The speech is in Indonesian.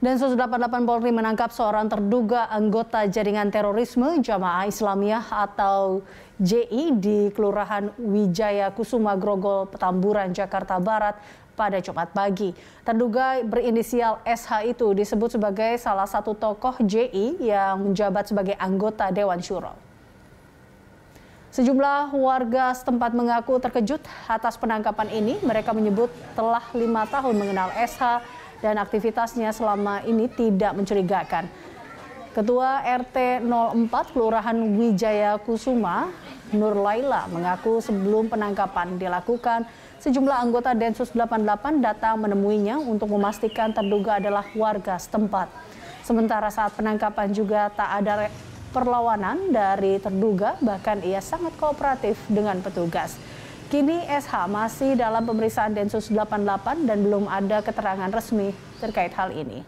dan 188 Polri menangkap seorang terduga anggota jaringan terorisme Jamaah Islamiyah atau JI di Kelurahan Wijaya Kusuma Grogol, Petamburan, Jakarta Barat pada Jumat pagi. Terduga berinisial SH itu disebut sebagai salah satu tokoh JI yang menjabat sebagai anggota Dewan Syuro. Sejumlah warga setempat mengaku terkejut atas penangkapan ini. Mereka menyebut telah lima tahun mengenal SH dan aktivitasnya selama ini tidak mencurigakan. Ketua RT 04 Kelurahan Wijaya Kusuma, Nur Laila mengaku sebelum penangkapan dilakukan, sejumlah anggota Densus 88 datang menemuinya untuk memastikan terduga adalah warga setempat. Sementara saat penangkapan juga tak ada perlawanan dari terduga, bahkan ia sangat kooperatif dengan petugas. Kini SH masih dalam pemeriksaan Densus 88 dan belum ada keterangan resmi terkait hal ini.